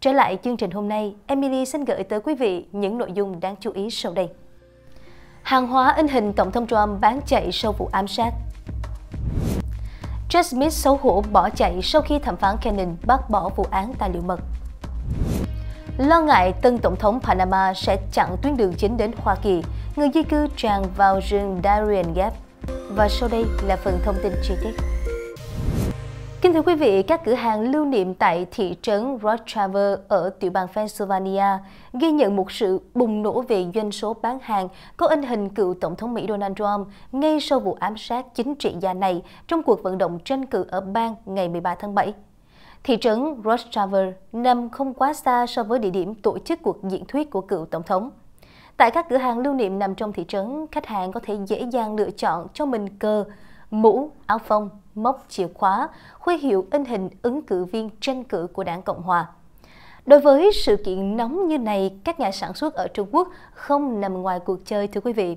Trở lại chương trình hôm nay, Emily xin gửi tới quý vị những nội dung đáng chú ý sau đây. Hàng hóa in hình Tổng thống Trump bán chạy sau vụ ám sát Jack Smith xấu hổ bỏ chạy sau khi thẩm phán Cannon bác bỏ vụ án tài liệu mật. Lo ngại tân tổng thống Panama sẽ chặn tuyến đường chính đến Hoa Kỳ, người di cư tràn vào rừng Darien Gap. Và sau đây là phần thông tin chi tiết. Kính thưa quý vị, các cửa hàng lưu niệm tại thị trấn Rojava ở tiểu bang Pennsylvania ghi nhận một sự bùng nổ về doanh số bán hàng có in hình cựu Tổng thống Mỹ Donald Trump ngay sau vụ ám sát chính trị gia này trong cuộc vận động tranh cử ở bang ngày 13 tháng 7. Thị trấn Rojava nằm không quá xa so với địa điểm tổ chức cuộc diễn thuyết của cựu Tổng thống. Tại các cửa hàng lưu niệm nằm trong thị trấn, khách hàng có thể dễ dàng lựa chọn cho mình cờ, mũ, áo phông, móc chìa khóa, khuy hiệu in hình ứng cử viên tranh cử của đảng Cộng Hòa. Đối với sự kiện nóng như này, các nhà sản xuất ở Trung Quốc không nằm ngoài cuộc chơi thưa quý vị.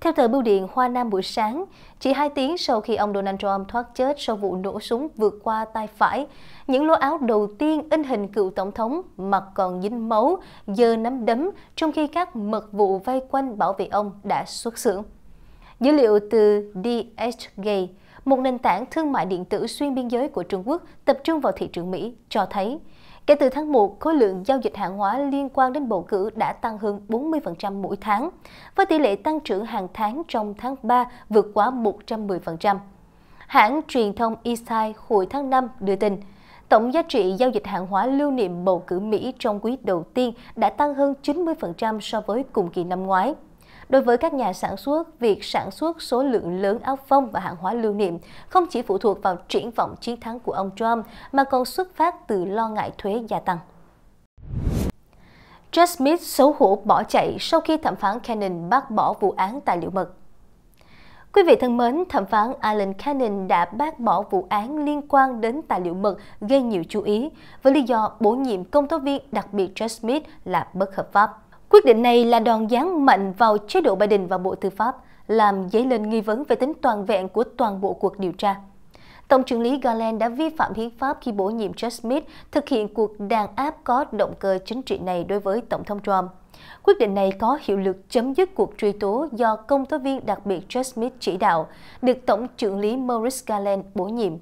Theo tờ Bưu điện Hoa Nam buổi sáng, chỉ 2 tiếng sau khi ông Donald Trump thoát chết sau vụ nổ súng vượt qua tay phải, những lô áo đầu tiên in hình cựu tổng thống mặc còn dính máu, dơ nắm đấm, trong khi các mật vụ vây quanh bảo vệ ông đã xuất xưởng. Dữ liệu từ DHG, một nền tảng thương mại điện tử xuyên biên giới của Trung Quốc tập trung vào thị trường Mỹ, cho thấy kể từ tháng 1, khối lượng giao dịch hàng hóa liên quan đến bầu cử đã tăng hơn 40% mỗi tháng, với tỷ lệ tăng trưởng hàng tháng trong tháng 3 vượt quá 110%. Hãng truyền thông Isai hồi tháng 5 đưa tin, tổng giá trị giao dịch hàng hóa lưu niệm bầu cử Mỹ trong quý đầu tiên đã tăng hơn 90% so với cùng kỳ năm ngoái. Đối với các nhà sản xuất, việc sản xuất số lượng lớn áo phông và hàng hóa lưu niệm không chỉ phụ thuộc vào triển vọng chiến thắng của ông Trump mà còn xuất phát từ lo ngại thuế gia tăng. Jack Smith xấu hổ bỏ chạy sau khi thẩm phán Cannon bác bỏ vụ án tài liệu mật. Quý vị thân mến, thẩm phán Alan Cannon đã bác bỏ vụ án liên quan đến tài liệu mật gây nhiều chú ý với lý do bổ nhiệm công tố viên đặc biệt Jack Smith là bất hợp pháp. Quyết định này là đòn giáng mạnh vào chế độ Biden và Bộ Tư pháp, làm dấy lên nghi vấn về tính toàn vẹn của toàn bộ cuộc điều tra. Tổng trưởng lý Garland đã vi phạm hiến pháp khi bổ nhiệm Chuck Smith thực hiện cuộc đàn áp có động cơ chính trị này đối với Tổng thống Trump. Quyết định này có hiệu lực chấm dứt cuộc truy tố do công tố viên đặc biệt Chuck Smith chỉ đạo, được Tổng trưởng lý Maurice Garland bổ nhiệm.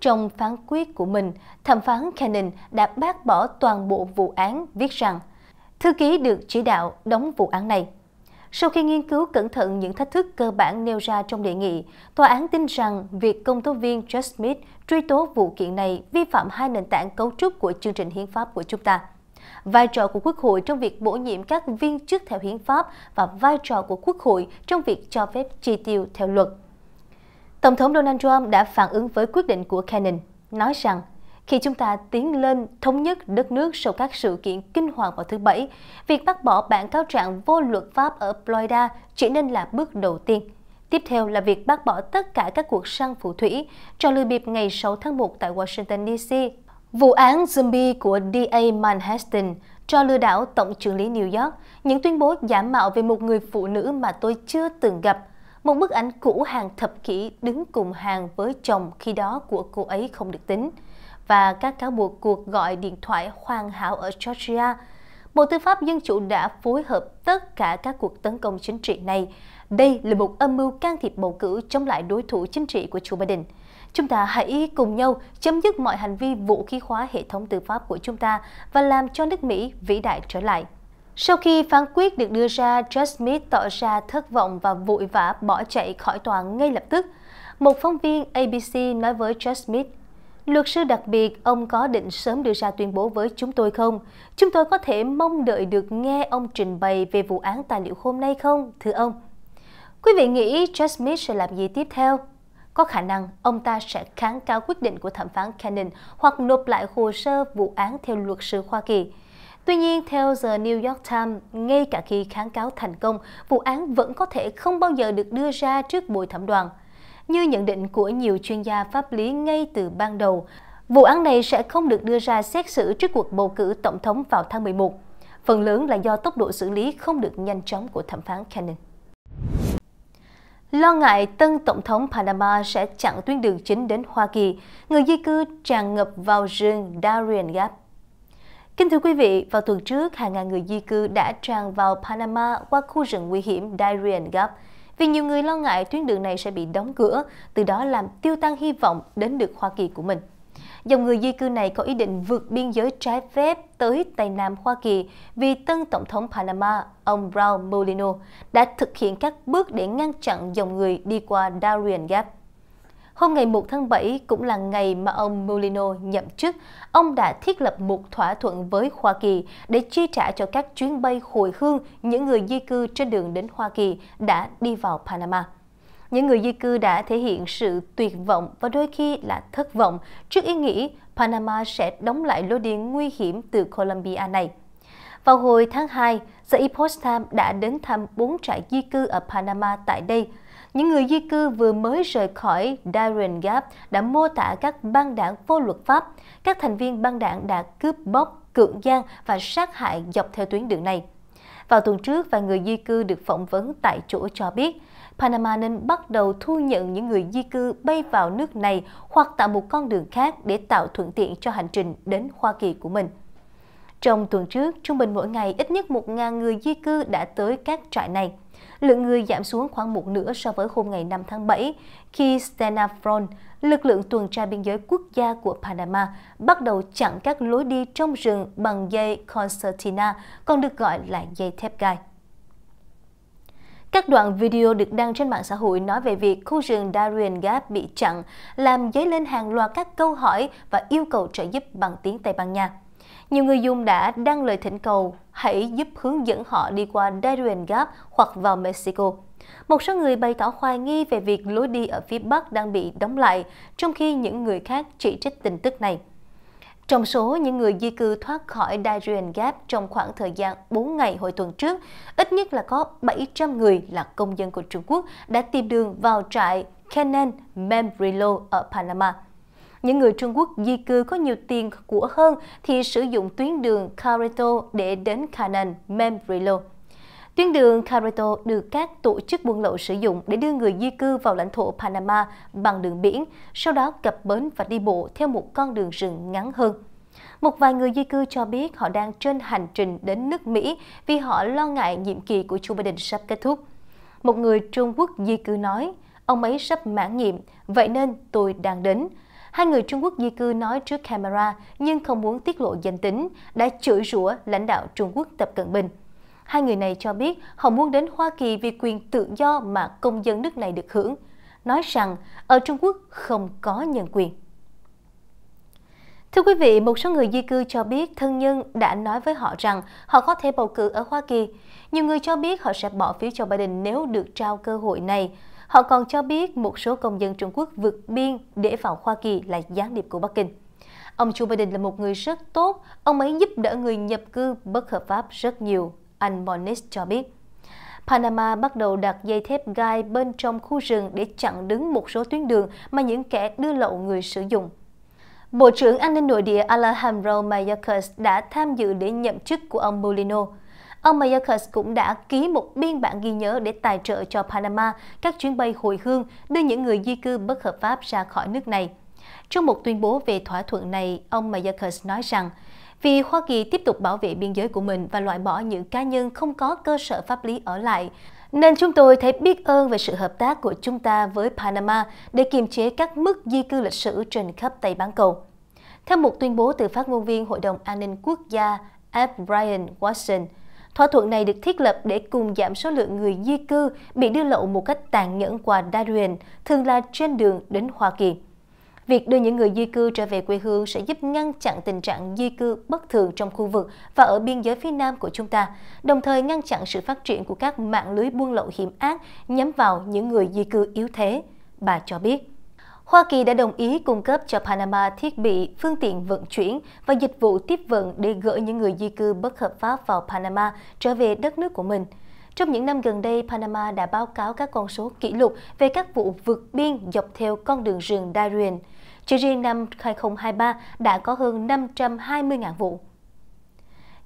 Trong phán quyết của mình, thẩm phán Cannon đã bác bỏ toàn bộ vụ án, viết rằng – Thư ký được chỉ đạo đóng vụ án này. Sau khi nghiên cứu cẩn thận những thách thức cơ bản nêu ra trong đề nghị, tòa án tin rằng việc công tố viên Josh Smith truy tố vụ kiện này vi phạm hai nền tảng cấu trúc của chương trình hiến pháp của chúng ta. Vai trò của Quốc hội trong việc bổ nhiệm các viên chức theo hiến pháp và vai trò của Quốc hội trong việc cho phép chi tiêu theo luật. Tổng thống Donald Trump đã phản ứng với quyết định của Cannon, nói rằng khi chúng ta tiến lên thống nhất đất nước sau các sự kiện kinh hoàng vào thứ Bảy, việc bác bỏ bản cáo trạng vô luật pháp ở Florida chỉ nên là bước đầu tiên. Tiếp theo là việc bác bỏ tất cả các cuộc săn phù thủy cho lưu bịp ngày 6 tháng 1 tại Washington DC. Vụ án zombie của DA Manhattan cho lừa đảo Tổng trưởng lý New York, những tuyên bố giả mạo về một người phụ nữ mà tôi chưa từng gặp, một bức ảnh cũ hàng thập kỷ đứng cùng hàng với chồng khi đó của cô ấy không được tính và các cáo buộc cuộc gọi điện thoại hoàn hảo ở Georgia. Bộ Tư pháp Dân chủ đã phối hợp tất cả các cuộc tấn công chính trị này. Đây là một âm mưu can thiệp bầu cử chống lại đối thủ chính trị của Joe Biden. Chúng ta hãy cùng nhau chấm dứt mọi hành vi vũ khí hóa hệ thống tư pháp của chúng ta và làm cho nước Mỹ vĩ đại trở lại. Sau khi phán quyết được đưa ra, Judge Smith tỏ ra thất vọng và vội vã bỏ chạy khỏi tòa ngay lập tức. Một phóng viên ABC nói với Judge Smith Luật sư đặc biệt, ông có định sớm đưa ra tuyên bố với chúng tôi không? Chúng tôi có thể mong đợi được nghe ông trình bày về vụ án tài liệu hôm nay không, thưa ông? Quý vị nghĩ Jack Smith sẽ làm gì tiếp theo? Có khả năng ông ta sẽ kháng cáo quyết định của thẩm phán Cannon hoặc nộp lại hồ sơ vụ án theo luật sư Hoa Kỳ. Tuy nhiên, theo The New York Times, ngay cả khi kháng cáo thành công, vụ án vẫn có thể không bao giờ được đưa ra trước bồi thẩm đoàn. Như nhận định của nhiều chuyên gia pháp lý ngay từ ban đầu, vụ án này sẽ không được đưa ra xét xử trước cuộc bầu cử tổng thống vào tháng 11. Phần lớn là do tốc độ xử lý không được nhanh chóng của thẩm phán Cannon. Lo ngại tân tổng thống Panama sẽ chặn tuyến đường chính đến Hoa Kỳ, người di cư tràn ngập vào rừng Darien Gap. Kính thưa quý vị, vào tuần trước, hàng ngàn người di cư đã tràn vào Panama qua khu rừng nguy hiểm Darien Gap, vì nhiều người lo ngại tuyến đường này sẽ bị đóng cửa, từ đó làm tiêu tan hy vọng đến được Hoa Kỳ của mình. Dòng người di cư này có ý định vượt biên giới trái phép tới Tây Nam Hoa Kỳ vì tân Tổng thống Panama, ông Brown Molino, đã thực hiện các bước để ngăn chặn dòng người đi qua Darien Gap. Hôm ngày 1 tháng 7 cũng là ngày mà ông Molino nhậm chức, ông đã thiết lập một thỏa thuận với Hoa Kỳ để chi trả cho các chuyến bay hồi hương những người di cư trên đường đến Hoa Kỳ đã đi vào Panama. Những người di cư đã thể hiện sự tuyệt vọng và đôi khi là thất vọng trước ý nghĩ Panama sẽ đóng lại lối đi nguy hiểm từ Colombia này. Vào hồi tháng 2, The Epoch Times đã đến thăm 4 trại di cư ở Panama tại đây. Những người di cư vừa mới rời khỏi Darien Gap đã mô tả các băng đảng vô luật pháp. Các thành viên băng đảng đã cướp bóc, cưỡng gian và sát hại dọc theo tuyến đường này. Vào tuần trước, vài người di cư được phỏng vấn tại chỗ cho biết, Panama nên bắt đầu thu nhận những người di cư bay vào nước này hoặc tạo một con đường khác để tạo thuận tiện cho hành trình đến Hoa Kỳ của mình. Trong tuần trước, trung bình mỗi ngày ít nhất 1.000 người di cư đã tới các trại này. Lượng người giảm xuống khoảng một nửa so với hôm ngày 5 tháng 7, khi Stena Front, lực lượng tuần tra biên giới quốc gia của Panama, bắt đầu chặn các lối đi trong rừng bằng dây concertina, còn được gọi là dây thép gai. Các đoạn video được đăng trên mạng xã hội nói về việc khu rừng Darien Gap bị chặn, làm dấy lên hàng loạt các câu hỏi và yêu cầu trợ giúp bằng tiếng Tây Ban Nha. Nhiều người dùng đã đăng lời thỉnh cầu hãy giúp hướng dẫn họ đi qua Darien Gap hoặc vào Mexico. Một số người bày tỏ hoài nghi về việc lối đi ở phía Bắc đang bị đóng lại, trong khi những người khác chỉ trích tin tức này. Trong số những người di cư thoát khỏi Darien Gap trong khoảng thời gian 4 ngày hồi tuần trước, ít nhất là có 700 người là công dân của Trung Quốc đã tìm đường vào trại Canon Membrillo ở Panama những người Trung Quốc di cư có nhiều tiền của hơn thì sử dụng tuyến đường Carreto để đến Canan, Membrillo. Tuyến đường Carreto được các tổ chức buôn lậu sử dụng để đưa người di cư vào lãnh thổ Panama bằng đường biển, sau đó cập bến và đi bộ theo một con đường rừng ngắn hơn. Một vài người di cư cho biết họ đang trên hành trình đến nước Mỹ vì họ lo ngại nhiệm kỳ của Joe Biden sắp kết thúc. Một người Trung Quốc di cư nói, ông ấy sắp mãn nhiệm, vậy nên tôi đang đến. Hai người Trung Quốc di cư nói trước camera nhưng không muốn tiết lộ danh tính, đã chửi rủa lãnh đạo Trung Quốc Tập Cận Bình. Hai người này cho biết họ muốn đến Hoa Kỳ vì quyền tự do mà công dân nước này được hưởng, nói rằng ở Trung Quốc không có nhân quyền. Thưa quý vị, một số người di cư cho biết thân nhân đã nói với họ rằng họ có thể bầu cử ở Hoa Kỳ. Nhiều người cho biết họ sẽ bỏ phiếu cho Biden nếu được trao cơ hội này. Họ còn cho biết một số công dân Trung Quốc vượt biên để vào Hoa Kỳ là gián điệp của Bắc Kinh. Ông Joe Biden là một người rất tốt, ông ấy giúp đỡ người nhập cư bất hợp pháp rất nhiều, anh Moniz cho biết. Panama bắt đầu đặt dây thép gai bên trong khu rừng để chặn đứng một số tuyến đường mà những kẻ đưa lậu người sử dụng. Bộ trưởng An ninh Nội địa Alejandro Mayorkas đã tham dự để nhậm chức của ông Molino. Ông Mayorkas cũng đã ký một biên bản ghi nhớ để tài trợ cho Panama các chuyến bay hồi hương đưa những người di cư bất hợp pháp ra khỏi nước này. Trong một tuyên bố về thỏa thuận này, ông Mayorkas nói rằng, vì Hoa Kỳ tiếp tục bảo vệ biên giới của mình và loại bỏ những cá nhân không có cơ sở pháp lý ở lại, nên chúng tôi thấy biết ơn về sự hợp tác của chúng ta với Panama để kiềm chế các mức di cư lịch sử trên khắp Tây Bán Cầu. Theo một tuyên bố từ phát ngôn viên Hội đồng An ninh Quốc gia F. Brian Watson, Thỏa thuận này được thiết lập để cùng giảm số lượng người di cư bị đưa lậu một cách tàn nhẫn qua Darien, thường là trên đường đến Hoa Kỳ. Việc đưa những người di cư trở về quê hương sẽ giúp ngăn chặn tình trạng di cư bất thường trong khu vực và ở biên giới phía Nam của chúng ta, đồng thời ngăn chặn sự phát triển của các mạng lưới buôn lậu hiểm ác nhắm vào những người di cư yếu thế, bà cho biết. Hoa Kỳ đã đồng ý cung cấp cho Panama thiết bị, phương tiện vận chuyển và dịch vụ tiếp vận để gửi những người di cư bất hợp pháp vào Panama trở về đất nước của mình. Trong những năm gần đây, Panama đã báo cáo các con số kỷ lục về các vụ vượt biên dọc theo con đường rừng Darien. Chỉ riêng năm 2023 đã có hơn 520.000 vụ.